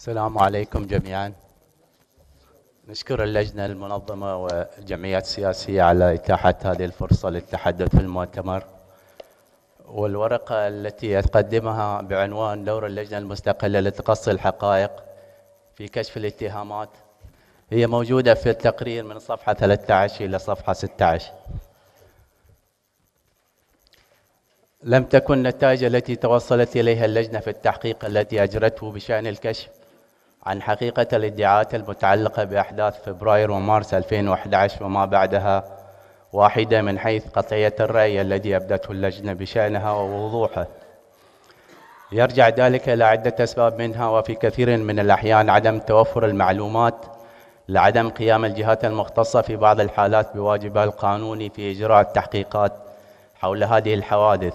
السلام عليكم جميعا نشكر اللجنة المنظمة والجمعيات السياسية على إتاحة هذه الفرصة للتحدث في المؤتمر والورقة التي أقدمها بعنوان دور اللجنة المستقلة لتقصي الحقائق في كشف الاتهامات هي موجودة في التقرير من صفحة 13 إلى صفحة 16 لم تكن النتائج التي توصلت إليها اللجنة في التحقيق التي أجرته بشأن الكشف عن حقيقة الادعاءات المتعلقة بأحداث فبراير ومارس 2011 وما بعدها واحدة من حيث قطعية الرأي الذي أبدته اللجنة بشأنها ووضوحه يرجع ذلك إلى عدة أسباب منها وفي كثير من الأحيان عدم توفر المعلومات لعدم قيام الجهات المختصة في بعض الحالات بواجبها القانوني في إجراء التحقيقات حول هذه الحوادث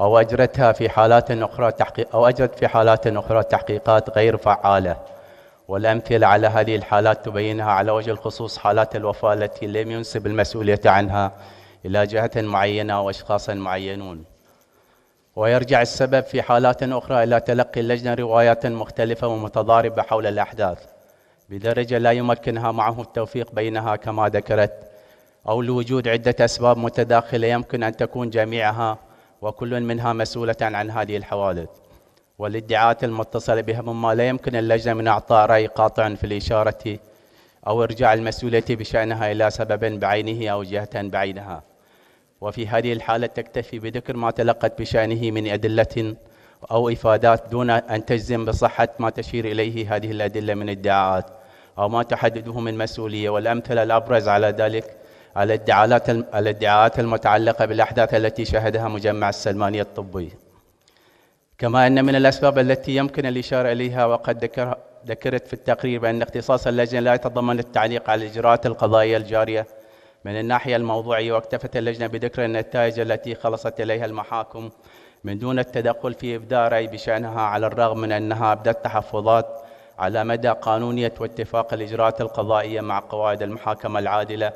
أو أجرتها في حالات أخرى تحقيق أو أجرت في حالات أخرى تحقيقات غير فعالة والأمثلة على هذه الحالات تبينها على وجه الخصوص حالات الوفاة التي لم ينسب المسؤولية عنها إلى جهة معينة أو أشخاص معينون ويرجع السبب في حالات أخرى إلى تلقي اللجنة روايات مختلفة ومتضاربة حول الأحداث بدرجة لا يمكنها معه التوفيق بينها كما ذكرت أو لوجود عدة أسباب متداخلة يمكن أن تكون جميعها وكل منها مسؤولة عن هذه الحوادث والادعاءات المتصلة بها مما لا يمكن اللجنة من إعطاء رأي قاطع في الإشارة أو إرجاع المسؤولية بشأنها إلى سبب بعينه أو جهة بعينها وفي هذه الحالة تكتفي بذكر ما تلقت بشأنه من أدلة أو إفادات دون أن تجزم بصحة ما تشير إليه هذه الأدلة من ادعاءات أو ما تحدده من مسؤولية والأمثلة الأبرز على ذلك على الادعاءات المتعلقة بالأحداث التي شهدها مجمع السلماني الطبي كما أن من الأسباب التي يمكن الإشارة إليها وقد ذكر ذكرت في التقرير بأن اختصاص اللجنة لا يتضمن التعليق على الإجراءات القضائية الجارية من الناحية الموضوعية واكتفت اللجنة بذكر النتائج التي خلصت إليها المحاكم من دون التدخل في إبداء رأي بشأنها على الرغم من أنها أبدت تحفظات على مدى قانونية واتفاق الإجراءات القضائية مع قواعد المحاكمة العادلة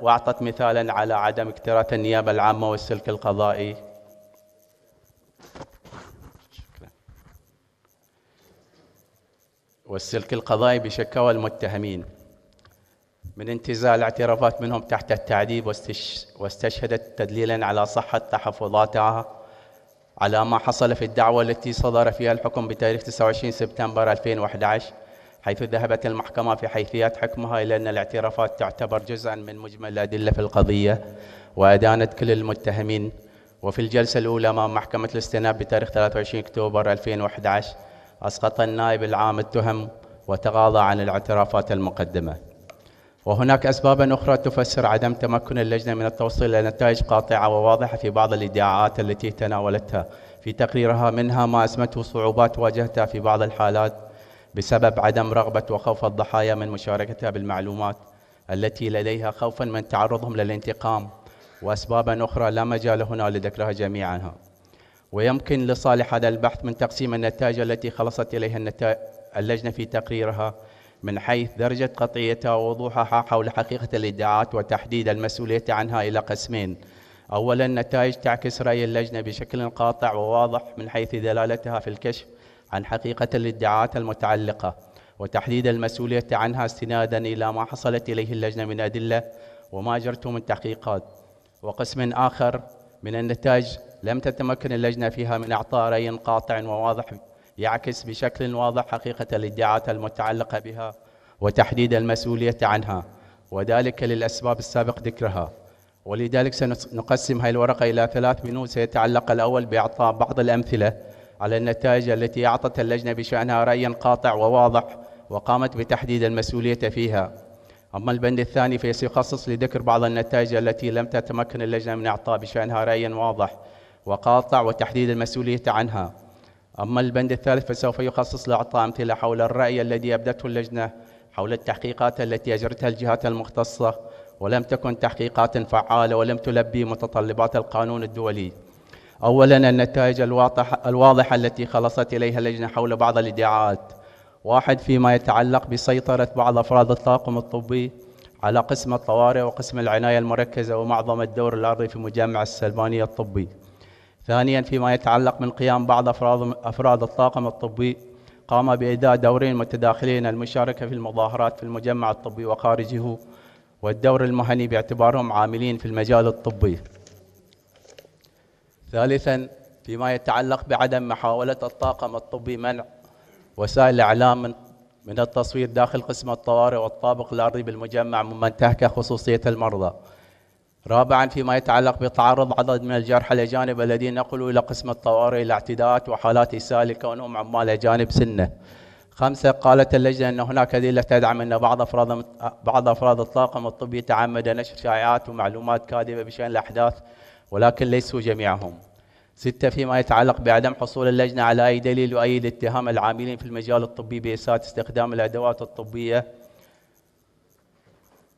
وأعطت مثالا على عدم اكتراث النيابة العامة والسلك القضائي والسلك القضائي بشكاوى المتهمين من انتزاع الاعترافات منهم تحت التعذيب واستش... واستشهدت تدليلا على صحة تحفظاتها على ما حصل في الدعوة التي صدر فيها الحكم بتاريخ 29 سبتمبر 2011 حيث ذهبت المحكمة في حيثيات حكمها إلى أن الاعترافات تعتبر جزءا من مجمل الأدلة في القضية وأدانت كل المتهمين وفي الجلسة الأولى أمام محكمة الاستئناف بتاريخ 23 أكتوبر 2011 أسقط النائب العام التهم وتغاضى عن الاعترافات المقدمة وهناك أسباب أخرى تفسر عدم تمكن اللجنة من التوصيل إلى نتائج قاطعة وواضحة في بعض الادعاءات التي تناولتها في تقريرها منها ما أسمته صعوبات واجهتها في بعض الحالات بسبب عدم رغبة وخوف الضحايا من مشاركتها بالمعلومات التي لديها خوفا من تعرضهم للانتقام وأسباب أخرى لا مجال هنا لذكرها جميعا ويمكن لصالح هذا البحث من تقسيم النتائج التي خلصت إليها اللجنة في تقريرها من حيث درجة قطعيتها ووضوحها حول حقيقة الادعاءات وتحديد المسؤولية عنها إلى قسمين أولا النتائج تعكس رأي اللجنة بشكل قاطع وواضح من حيث دلالتها في الكشف عن حقيقة الادعاءات المتعلقة وتحديد المسؤولية عنها استنادا إلى ما حصلت إليه اللجنة من أدلة وما جرته من تحقيقات وقسم آخر من النتائج لم تتمكن اللجنة فيها من إعطاء رأي قاطع وواضح يعكس بشكل واضح حقيقة الادعاءات المتعلقة بها وتحديد المسؤولية عنها وذلك للأسباب السابق ذكرها ولذلك سنقسم هذه الورقة إلى ثلاث بنود سيتعلق الأول بإعطاء بعض الأمثلة على النتائج التي أعطت اللجنة بشأنها رأيا قاطع وواضح وقامت بتحديد المسؤولية فيها أما البند الثاني فيخصص لذكر بعض النتائج التي لم تتمكن اللجنة من إعطاء بشأنها رأيا واضح وقاطع وتحديد المسؤولية عنها أما البند الثالث فسوف يخصص لإعطاء أمثلة حول الرأي الذي أبدته اللجنة حول التحقيقات التي أجرتها الجهات المختصة ولم تكن تحقيقات فعالة ولم تلبي متطلبات القانون الدولي أولا النتائج الواضحة, الواضحة التي خلصت إليها اللجنة حول بعض الادعاءات واحد فيما يتعلق بسيطرة بعض أفراد الطاقم الطبي على قسم الطوارئ وقسم العناية المركزة ومعظم الدور الأرضي في مجمع السلمانية الطبي ثانيا فيما يتعلق من قيام بعض أفراد, أفراد الطاقم الطبي قام بإداء دورين متداخلين المشاركة في المظاهرات في المجمع الطبي وخارجه والدور المهني باعتبارهم عاملين في المجال الطبي ثالثا فيما يتعلق بعدم محاولة الطاقم الطبي منع وسائل الإعلام من من التصوير داخل قسم الطوارئ والطابق الأرضي بالمجمع ممن انتهك خصوصية المرضى رابعا فيما يتعلق بتعرض عدد من الجرحى الأجانب الذين نقلوا إلى قسم الطوارئ الاعتداءات وحالات إساءة لكونهم عمال أجانب سنة خمسة قالت اللجنة أن هناك دليل تدعم أن بعض أفراد بعض أفراد الطاقم الطبي تعمد نشر شائعات ومعلومات كاذبة بشأن الأحداث ولكن ليسوا جميعهم ستة فيما يتعلق بعدم حصول اللجنة على أي دليل يؤيد اتهام العاملين في المجال الطبي بإساءة استخدام الأدوات الطبية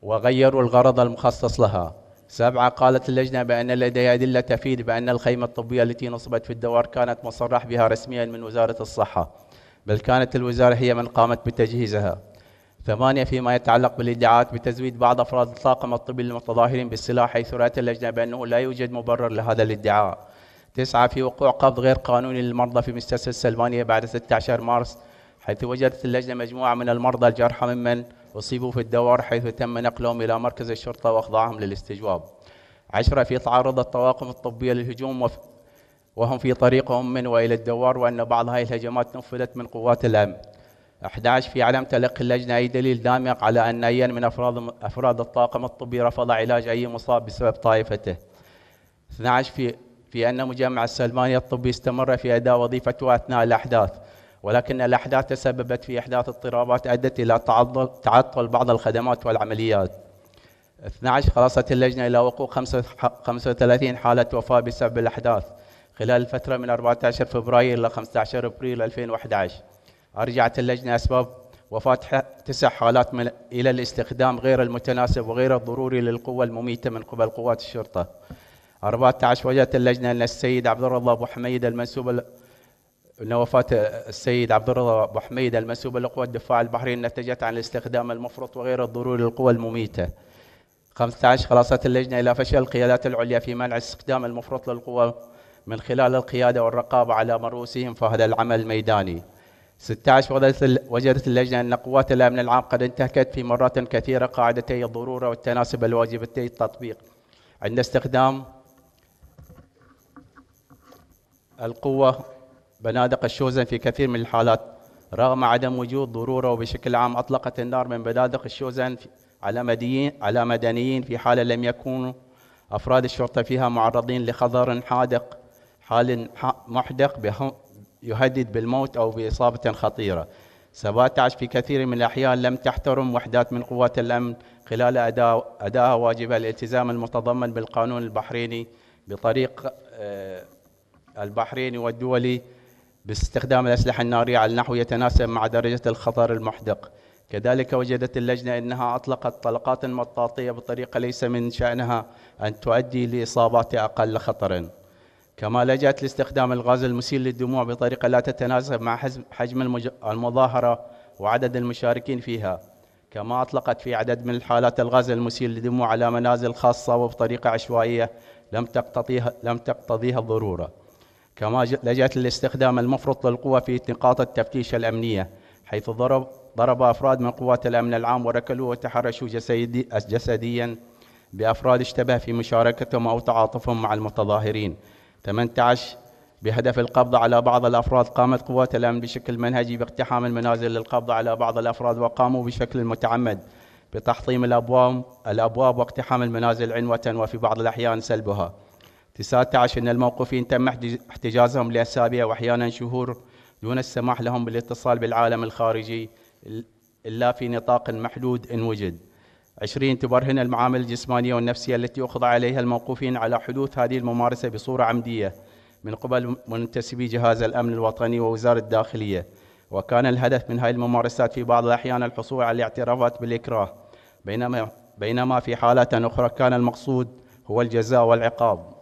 وغيروا الغرض المخصص لها سبعة قالت اللجنة بأن لديها أدلة تفيد بأن الخيمة الطبية التي نصبت في الدوار كانت مصرح بها رسميا من وزارة الصحة بل كانت الوزارة هي من قامت بتجهيزها ثمانية فيما يتعلق بالادعاءات بتزويد بعض أفراد الطاقم الطبي للمتظاهرين بالسلاح حيث رأت اللجنة بأنه لا يوجد مبرر لهذا الادعاء تسعة في وقوع قبض غير قانوني للمرضى في مستشفى السلمانية بعد 16 مارس حيث وجدت اللجنة مجموعة من المرضى الجرحى ممن أصيبوا في الدوار حيث تم نقلهم إلى مركز الشرطة وإخضاعهم للاستجواب عشرة في تعرض الطواقم الطبية للهجوم وهم في طريقهم من وإلى الدوار وأن بعض هذه الهجمات نفذت من قوات الأمن 11 في عدم تلقي اللجنة أي دليل دامغ على أن أيا من أفراد أفراد الطاقم الطبي رفض علاج أي مصاب بسبب طائفته 12 في في أن مجمع السلماني الطبي استمر في أداء وظيفته أثناء الأحداث ولكن الأحداث تسببت في إحداث اضطرابات أدت إلى تعطل بعض الخدمات والعمليات 12 خلصت اللجنة إلى وقوع 35 حالة وفاة بسبب الأحداث خلال الفترة من 14 فبراير إلى 15 أبريل 2011 أرجعت اللجنة أسباب وفاة تسع حالات من إلى الاستخدام غير المتناسب وغير الضروري للقوة المميتة من قبل قوات الشرطة 14 وجدت اللجنة أن السيد عبد الله أبو حميد المنسوب أن وفاة السيد عبد الرضا أبو حميد المنسوب لقوى الدفاع البحري نتجت عن الاستخدام المفرط وغير الضروري للقوى المميتة 15 خلاصة اللجنة إلى فشل القيادات العليا في منع استخدام المفرط للقوى من خلال القيادة والرقابة على مرؤوسهم فهذا العمل ميداني 16 وجدت اللجنة أن قوات الأمن العام قد انتهكت في مرات كثيرة قاعدتي الضرورة والتناسب الواجبتي التطبيق عند استخدام القوة بنادق الشوزن في كثير من الحالات رغم عدم وجود ضروره وبشكل عام اطلقت النار من بنادق الشوزن على مدنيين على مدنيين في حاله لم يكونوا افراد الشرطه فيها معرضين لخطر حادق حال محدق يهدد بالموت او باصابه خطيره 17 في كثير من الأحيان لم تحترم وحدات من قوات الأمن خلال أداء أداءها واجب الالتزام المتضمن بالقانون البحريني بطريق آه، البحريني والدولي باستخدام الأسلحة النارية على نحو يتناسب مع درجة الخطر المحدق كذلك وجدت اللجنة أنها أطلقت طلقات مطاطية بطريقة ليس من شأنها أن تؤدي لإصابات أقل خطرا كما لجأت لاستخدام الغاز المسيل للدموع بطريقة لا تتناسب مع حجم المظاهرة وعدد المشاركين فيها كما أطلقت في عدد من الحالات الغاز المسيل للدموع على منازل خاصة وبطريقة عشوائية لم تقتضيها, لم تقتضيها الضرورة كما لجأت للاستخدام المفرط للقوة في نقاط التفتيش الأمنية حيث ضرب ضرب أفراد من قوات الأمن العام وركلوا وتحرشوا جسدي جسديا بأفراد اشتبه في مشاركتهم أو تعاطفهم مع المتظاهرين 18 بهدف القبض على بعض الأفراد قامت قوات الأمن بشكل منهجي باقتحام المنازل للقبض على بعض الأفراد وقاموا بشكل متعمد بتحطيم الأبواب الأبواب واقتحام المنازل عنوة وفي بعض الأحيان سلبها 19 أن الموقوفين تم احتجازهم لأسابيع وأحيانا شهور دون السماح لهم بالاتصال بالعالم الخارجي إلا في نطاق محدود إن وجد 20 تبرهن المعامل الجسمانية والنفسية التي أخضع عليها الموقوفين على حدوث هذه الممارسة بصورة عمدية من قبل منتسبي جهاز الأمن الوطني ووزارة الداخلية وكان الهدف من هذه الممارسات في بعض الأحيان الحصول على الاعترافات بالإكراه بينما بينما في حالات أخرى كان المقصود هو الجزاء والعقاب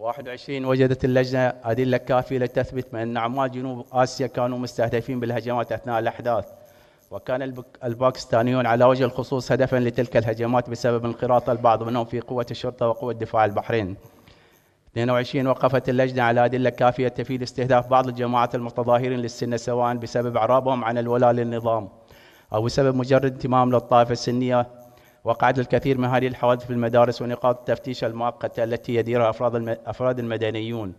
21 وجدت اللجنة أدلة كافية لتثبت بأن عمال جنوب آسيا كانوا مستهدفين بالهجمات أثناء الأحداث وكان الباكستانيون على وجه الخصوص هدفا لتلك الهجمات بسبب انخراط البعض منهم في قوة الشرطة وقوة دفاع البحرين 22 وقفت اللجنة على أدلة كافية تفيد استهداف بعض الجماعات المتظاهرين للسنة سواء بسبب إعرابهم عن الولاء للنظام أو بسبب مجرد انتمام للطائفة السنية وقعت الكثير من هذه الحوادث في المدارس ونقاط التفتيش المؤقتة التي يديرها أفراد أفراد المدنيون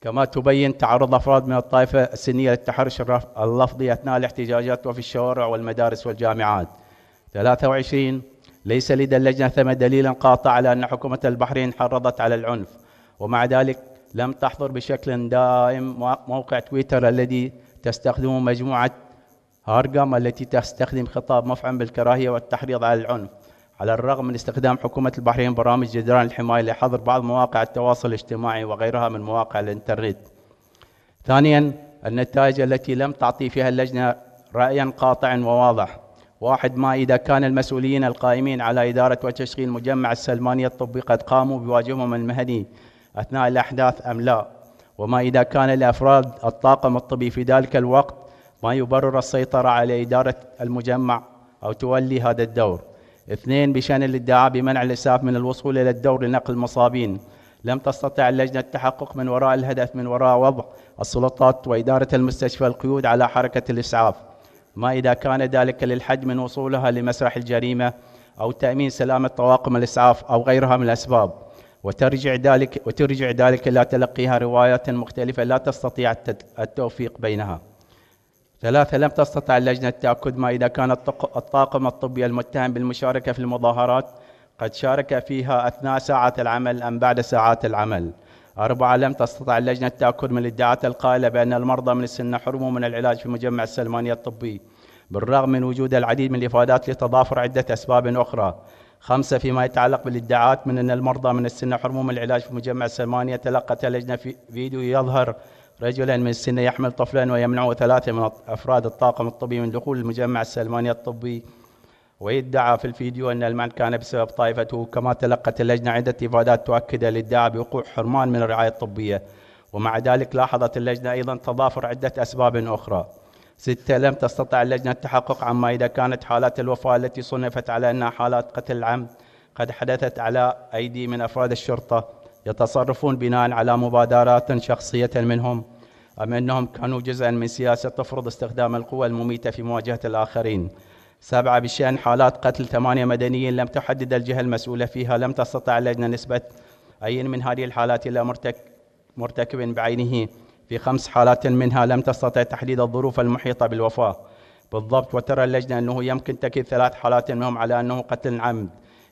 كما تبين تعرض أفراد من الطائفة السنية للتحرش اللفظي أثناء الاحتجاجات وفي الشوارع والمدارس والجامعات 23 ليس لدى اللجنة ثم دليلا قاطع على أن حكومة البحرين حرضت على العنف ومع ذلك لم تحضر بشكل دائم موقع تويتر الذي تستخدمه مجموعة هارغام التي تستخدم خطاب مفعم بالكراهية والتحريض على العنف على الرغم من استخدام حكومة البحرين برامج جدران الحماية لحظر بعض مواقع التواصل الاجتماعي وغيرها من مواقع الإنترنت ثانيا النتائج التي لم تعطي فيها اللجنة رأيا قاطعا وواضح واحد ما إذا كان المسؤولين القائمين على إدارة وتشغيل مجمع السلمانية الطبي قد قاموا بواجبهم المهني أثناء الأحداث أم لا وما إذا كان الأفراد الطاقم الطبي في ذلك الوقت ما يبرر السيطرة على إدارة المجمع أو تولي هذا الدور اثنين بشأن الادعاء بمنع الإسعاف من الوصول إلى الدور لنقل المصابين لم تستطع اللجنة التحقق من وراء الهدف من وراء وضع السلطات وإدارة المستشفى القيود على حركة الإسعاف ما إذا كان ذلك للحد من وصولها لمسرح الجريمة أو تأمين سلامة طواقم الإسعاف أو غيرها من الأسباب وترجع ذلك وترجع ذلك إلى تلقيها روايات مختلفة لا تستطيع التوفيق بينها ثلاثة لم تستطع اللجنة التأكد ما إذا كان الطاقم الطبي المتهم بالمشاركة في المظاهرات قد شارك فيها أثناء ساعات العمل أم بعد ساعات العمل أربعة لم تستطع اللجنة التأكد من الادعاءات القائلة بأن المرضى من السن حرموا من العلاج في مجمع السلمانية الطبي بالرغم من وجود العديد من الإفادات لتضافر عدة أسباب أخرى خمسة فيما يتعلق بالادعاءات من أن المرضى من السن حرموا من العلاج في مجمع السلمانية تلقت اللجنة في فيديو يظهر رجلا من السن يحمل طفلا ويمنعه ثلاثة من أفراد الطاقم الطبي من دخول المجمع السلماني الطبي ويدعى في الفيديو أن المنع كان بسبب طائفته كما تلقت اللجنة عدة إفادات تؤكد الادعاء بوقوع حرمان من الرعاية الطبية ومع ذلك لاحظت اللجنة أيضا تضافر عدة أسباب أخرى ستة لم تستطع اللجنة التحقق عما إذا كانت حالات الوفاة التي صنفت على أنها حالات قتل عمد قد حدثت على أيدي من أفراد الشرطة يتصرفون بناء على مبادرات شخصية منهم أم أنهم كانوا جزءا من سياسة تفرض استخدام القوى المميتة في مواجهة الآخرين سبعة بشأن حالات قتل ثمانية مدنيين لم تحدد الجهة المسؤولة فيها لم تستطع اللجنة نسبة أي من هذه الحالات إلى مرتك مرتكب بعينه في خمس حالات منها لم تستطع تحديد الظروف المحيطة بالوفاة بالضبط وترى اللجنة أنه يمكن تكيد ثلاث حالات منهم على أنه قتل عمد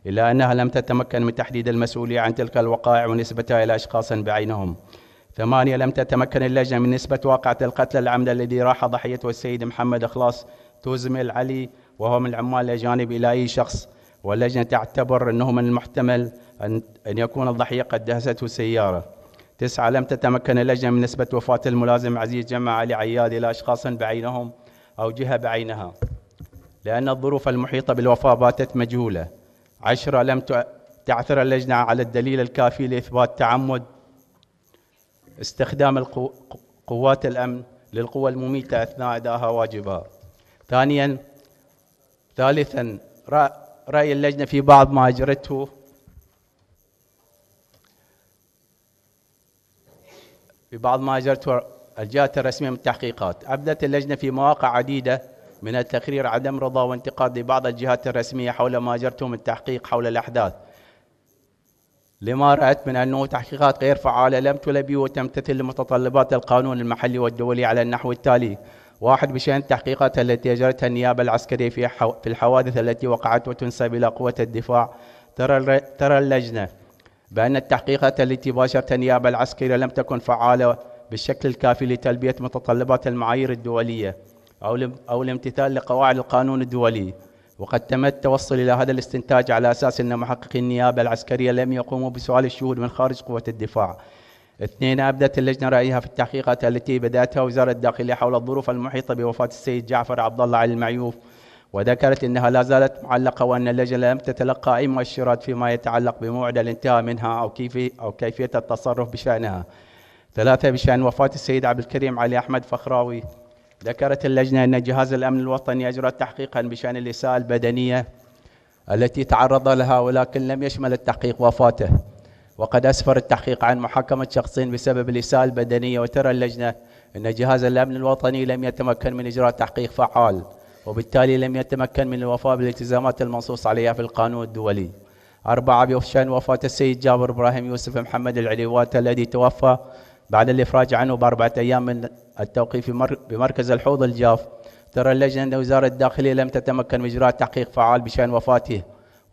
إلا أنها لم تتمكن من تحديد المسؤولية عن تلك الوقائع ونسبتها إلى أشخاص بعينهم ثمانية لم تتمكن اللجنة من نسبة واقعة القتل العمد الذي راح ضحيته السيد محمد إخلاص توزمل العلي وهو من العمال الأجانب إلى أي شخص واللجنة تعتبر أنه من المحتمل أن يكون الضحية قد دهسته سيارة تسعة لم تتمكن اللجنة من نسبة وفاة الملازم عزيز جمع علي عياد إلى أشخاص بعينهم أو جهة بعينها لأن الظروف المحيطة بالوفاة باتت مجهولة عشرة لم تعثر اللجنة على الدليل الكافي لإثبات تعمد استخدام قوات الأمن للقوى المميتة أثناء أدائها واجبها ثانيا ثالثا رأي اللجنة في بعض ما أجرته في بعض ما أجرته الجهات الرسمية من التحقيقات أبدت اللجنة في مواقع عديدة من التقرير عدم رضا وانتقاد لبعض الجهات الرسمية حول ما أجرته من تحقيق حول الأحداث لما رأت من أنه تحقيقات غير فعالة لم تلبي وتمتثل لمتطلبات القانون المحلي والدولي على النحو التالي واحد بشأن التحقيقات التي أجرتها النيابة العسكرية في في الحوادث التي وقعت وتنسب إلى قوة الدفاع ترى ترى اللجنة بأن التحقيقات التي باشرتها النيابة العسكرية لم تكن فعالة بالشكل الكافي لتلبية متطلبات المعايير الدولية أو الامتثال لقواعد القانون الدولي وقد تم التوصل إلى هذا الاستنتاج على أساس أن محققي النيابة العسكرية لم يقوموا بسؤال الشهود من خارج قوة الدفاع اثنين أبدت اللجنة رأيها في التحقيقات التي بدأتها وزارة الداخلية حول الظروف المحيطة بوفاة السيد جعفر عبد الله علي المعيوف وذكرت أنها لا زالت معلقة وأن اللجنة لم تتلقى أي مؤشرات فيما يتعلق بموعد الانتهاء منها أو كيف أو كيفية التصرف بشأنها ثلاثة بشأن وفاة السيد عبد الكريم علي أحمد فخراوي ذكرت اللجنة أن جهاز الأمن الوطني أجرى تحقيقا بشأن الإساءة البدنية التي تعرض لها ولكن لم يشمل التحقيق وفاته وقد أسفر التحقيق عن محاكمة شخصين بسبب الإساءة البدنية وترى اللجنة أن جهاز الأمن الوطني لم يتمكن من إجراء تحقيق فعال وبالتالي لم يتمكن من الوفاء بالالتزامات المنصوص عليها في القانون الدولي أربعة بشأن وفاة السيد جابر إبراهيم يوسف محمد العليوات الذي توفى بعد الإفراج عنه بأربعة أيام من التوقيف بمركز الحوض الجاف ترى اللجنة وزارة الداخلية لم تتمكن من إجراء تحقيق فعال بشأن وفاته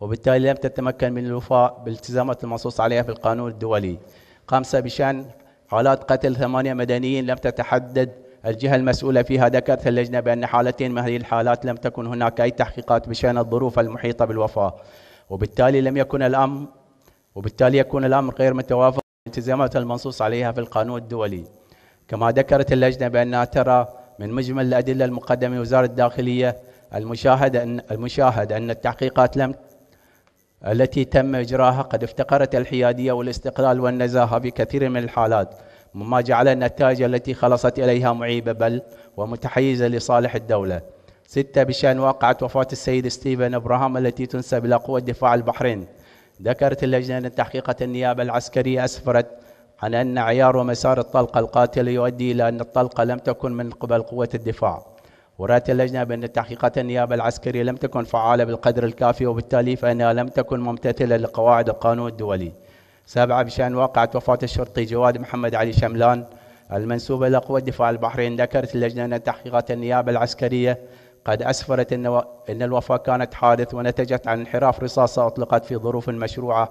وبالتالي لم تتمكن من الوفاء بالالتزامات المنصوص عليها في القانون الدولي خمسة بشأن حالات قتل ثمانية مدنيين لم تتحدد الجهة المسؤولة فيها ذكرت اللجنة بأن حالتين من هذه الحالات لم تكن هناك أي تحقيقات بشأن الظروف المحيطة بالوفاة وبالتالي لم يكن الأمر وبالتالي يكون الأمر غير متوافق التزامات المنصوص عليها في القانون الدولي كما ذكرت اللجنة بأنها ترى من مجمل الأدلة المقدمة لوزارة الداخلية المشاهد أن المشاهد أن التحقيقات لم التي تم إجراها قد افتقرت الحيادية والاستقلال والنزاهة في كثير من الحالات مما جعل النتائج التي خلصت إليها معيبة بل ومتحيزة لصالح الدولة ستة بشأن واقعة وفاة السيد ستيفن إبراهام التي تنسب إلى قوة دفاع البحرين ذكرت اللجنة أن تحقيقات النيابة العسكرية أسفرت عن أن عيار ومسار الطلقة القاتلة يؤدي إلى أن الطلقة لم تكن من قبل قوة الدفاع ورأت اللجنة بأن تحقيقات النيابة العسكرية لم تكن فعالة بالقدر الكافي وبالتالي فإنها لم تكن ممتثلة لقواعد القانون الدولي سابعة بشأن واقعة وفاة الشرطي جواد محمد علي شملان المنسوبة إلى قوة دفاع البحرين ذكرت اللجنة أن تحقيقات النيابة العسكرية قد أسفرت أن, إن الوفاة كانت حادث ونتجت عن انحراف رصاصة أطلقت في ظروف مشروعة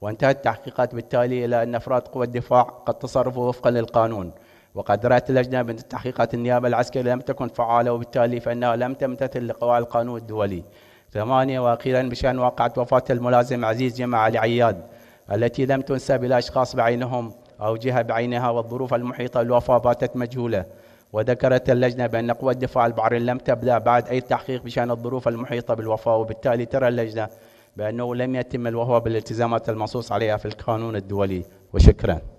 وانتهت التحقيقات بالتالي إلى أن أفراد قوى الدفاع قد تصرفوا وفقا للقانون وقد رأت اللجنة من التحقيقات النيابة العسكرية لم تكن فعالة وبالتالي فإنها لم تمتثل لقواعد القانون الدولي ثمانية وأخيرا بشأن واقعة وفاة الملازم عزيز جمع علي عياد التي لم تنسب إلى أشخاص بعينهم أو جهة بعينها والظروف المحيطة الوفاة باتت مجهولة وذكرت اللجنة بأن قوى الدفاع البحرين لم تبدأ بعد أي تحقيق بشأن الظروف المحيطة بالوفاة وبالتالي ترى اللجنة بأنه لم يتم الوفاء بالالتزامات المنصوص عليها في القانون الدولي وشكراً